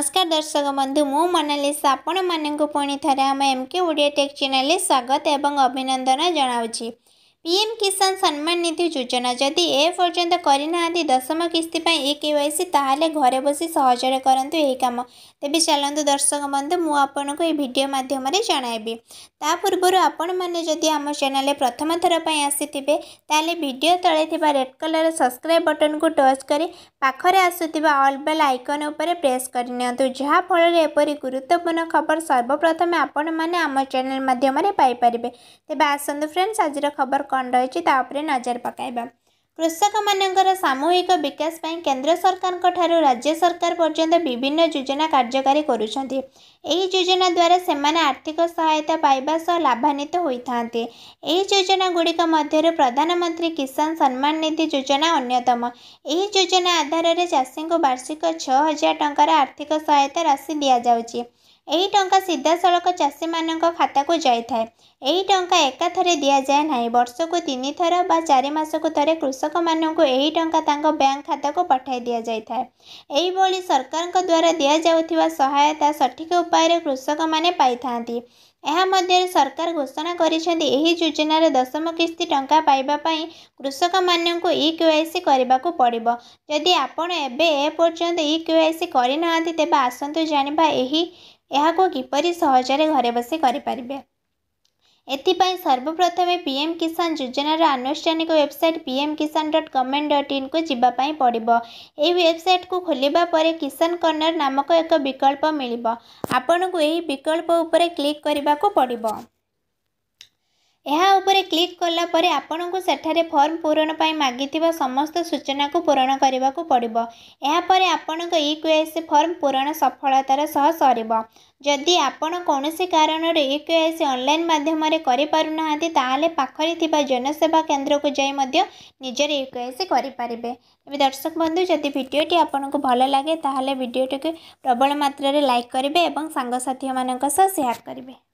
नमस्कार दर्शक बन्धु मनालीलिस आपण मुनिथम एमके ओडिया टेक्स च्याने स्वागत ए अभिनंदन जनाउँछ ପିଏମ୍ କିଷାନ ସମ୍ମାନ ନିଧି ଯୋଜନା ଯଦି ଏ ପର୍ଯ୍ୟନ୍ତ କରିନାହାନ୍ତି ଦଶମ କିସ୍ତି ପାଇଁ ଏ କେୱାଇସି ତାହେଲେ ଘରେ ବସି ସହଜରେ କରନ୍ତୁ ଏହି କାମ ତେବେ ଚାଲନ୍ତୁ ଦର୍ଶକ ବନ୍ଧୁ ମୁଁ ଆପଣଙ୍କୁ ଏହି ଭିଡ଼ିଓ ମାଧ୍ୟମରେ ଜଣାଇବି ତା ପୂର୍ବରୁ ଆପଣମାନେ ଯଦି ଆମ ଚ୍ୟାନେଲରେ ପ୍ରଥମ ଥର ପାଇଁ ଆସିଥିବେ ତାହେଲେ ଭିଡ଼ିଓ ତଳେ ଥିବା ରେଡ୍ କଲର୍ ସବସ୍କ୍ରାଇବ୍ ବଟନକୁ ଟଚ୍ କରି ପାଖରେ ଆସୁଥିବା ଅଲ୍ ବେଲ୍ ଆଇକନ୍ ଉପରେ ପ୍ରେସ୍ କରିନିଅନ୍ତୁ ଯାହାଫଳରେ ଏପରି ଗୁରୁତ୍ୱପୂର୍ଣ୍ଣ ଖବର ସର୍ବପ୍ରଥମେ ଆପଣମାନେ ଆମ ଚ୍ୟାନେଲ୍ ମାଧ୍ୟମରେ ପାଇପାରିବେ ତେବେ ଆସନ୍ତୁ ଫ୍ରେଣ୍ଡସ୍ ଆଜିର ଖବର କ'ଣ ରହିଛି ତା ଉପରେ ନଜର ପକାଇବା କୃଷକମାନଙ୍କର ସାମୂହିକ ବିକାଶ ପାଇଁ କେନ୍ଦ୍ର ସରକାରଙ୍କ ଠାରୁ ରାଜ୍ୟ ସରକାର ପର୍ଯ୍ୟନ୍ତ ବିଭିନ୍ନ ଯୋଜନା କାର୍ଯ୍ୟକାରୀ କରୁଛନ୍ତି ଏହି ଯୋଜନା ଦ୍ୱାରା ସେମାନେ ଆର୍ଥିକ ସହାୟତା ପାଇବା ସହ ଲାଭାନ୍ୱିତ ହୋଇଥାନ୍ତି ଏହି ଯୋଜନା ଗୁଡ଼ିକ ମଧ୍ୟରୁ ପ୍ରଧାନମନ୍ତ୍ରୀ କିଷାନ ସମ୍ମାନ ନିଧି ଯୋଜନା ଅନ୍ୟତମ ଏହି ଯୋଜନା ଆଧାରରେ ଚାଷୀଙ୍କୁ ବାର୍ଷିକ ଛଅ ହଜାର ଟଙ୍କାର ଆର୍ଥିକ ସହାୟତା ରାଶି ଦିଆଯାଉଛି ଏହି ଟଙ୍କା ସିଧାସଳଖ ଚାଷୀମାନଙ୍କ ଖାତାକୁ ଯାଇଥାଏ ଏହି ଟଙ୍କା ଏକାଥରେ ଦିଆଯାଏ ନାହିଁ ବର୍ଷକୁ ତିନିଥର ବା ଚାରି ମାସକୁ ଥରେ କୃଷକମାନଙ୍କୁ ଏହି ଟଙ୍କା ତାଙ୍କ ବ୍ୟାଙ୍କ ଖାତାକୁ ପଠାଇ ଦିଆଯାଇଥାଏ ଏହିଭଳି ସରକାରଙ୍କ ଦ୍ୱାରା ଦିଆଯାଉଥିବା ସହାୟତା ସଠିକ ଉପାୟରେ କୃଷକମାନେ ପାଇଥାନ୍ତି ଏହା ମଧ୍ୟରେ ସରକାର ଘୋଷଣା କରିଛନ୍ତି ଏହି ଯୋଜନାରେ ଦଶମ କିସ୍ତି ଟଙ୍କା ପାଇବା ପାଇଁ କୃଷକମାନଙ୍କୁ ଇ କ୍ୟୁ ଆଇ ସି କରିବାକୁ ପଡ଼ିବ ଯଦି ଆପଣ ଏବେ ଏ ପର୍ଯ୍ୟନ୍ତ ଇ କ୍ୟୁ ଆଇ ସି କରିନାହାନ୍ତି ତେବେ ଆସନ୍ତୁ ଜାଣିବା ଏହି ଏହାକୁ କିପରି ସହଜରେ ଘରେ ବସି କରିପାରିବେ ଏଥିପାଇଁ ସର୍ବପ୍ରଥମେ ପିଏମ୍ କିଷାନ ଯୋଜନାର ଆନୁଷ୍ଠାନିକ website PM Kisan dot government dot ଇନ୍କୁ ଯିବା ପାଇଁ ପଡ଼ିବ ଏହି ୱେବସାଇଟ୍କୁ ଖୋଲିବା ପରେ କିଷାନ କର୍ଣ୍ଣର ନାମକ ଏକ ବିକଳ୍ପ ମିଳିବ ଆପଣଙ୍କୁ ଏହି ବିକଳ୍ପ ଉପରେ କ୍ଲିକ୍ କରିବାକୁ ପଡ଼ିବ ଏହା ଉପରେ କ୍ଲିକ୍ କଲା ପରେ ଆପଣଙ୍କୁ ସେଠାରେ ଫର୍ମ ପୂରଣ ପାଇଁ ମାଗିଥିବା ସମସ୍ତ ସୂଚନାକୁ ପୂରଣ କରିବାକୁ ପଡ଼ିବ ଏହାପରେ ଆପଣଙ୍କ ଇ କ୍ୟୁ ଏସ୍ ଫର୍ମ ପୂରଣ ସଫଳତାର ସହ ସରିବ ଯଦି ଆପଣ କୌଣସି କାରଣରୁ ଇ କ୍ୟୁ ଏସ୍ ଅନଲାଇନ୍ ମାଧ୍ୟମରେ କରିପାରୁନାହାନ୍ତି ତାହେଲେ ପାଖରେ ଥିବା ଜନସେବା କେନ୍ଦ୍ରକୁ ଯାଇ ମଧ୍ୟ ନିଜର ଇ କ୍ୟୁ ଏସ୍ କରିପାରିବେ ତେବେ ଦର୍ଶକ ବନ୍ଧୁ ଯଦି ଭିଡ଼ିଓଟି ଆପଣଙ୍କୁ ଭଲ ଲାଗେ ତାହେଲେ ଭିଡ଼ିଓଟିକୁ ପ୍ରବଳ ମାତ୍ରାରେ ଲାଇକ୍ କରିବେ ଏବଂ ସାଙ୍ଗସାଥିମାନଙ୍କ ସହ ସେୟାର କରିବେ